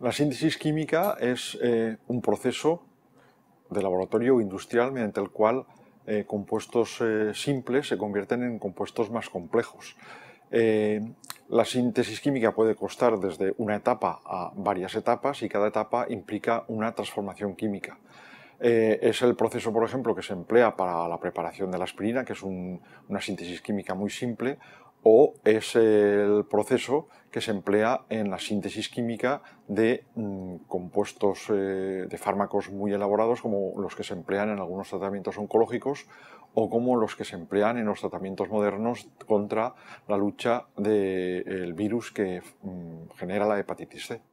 La síntesis química es eh, un proceso de laboratorio industrial mediante el cual eh, compuestos eh, simples se convierten en compuestos más complejos. la síntesis química puede costar desde una etapa a varias etapas y cada etapa implica una transformación química. es el proceso, por ejemplo, que se emplea para la preparación de la aspirina, que es una síntesis química muy simple, o es el proceso que se emplea en la síntesis química de mm, compuestos eh, de fármacos muy elaborados como los que se emplean en algunos tratamientos oncológicos o como los que se emplean en los tratamientos modernos contra la lucha del virus que mm, genera la hepatitis C.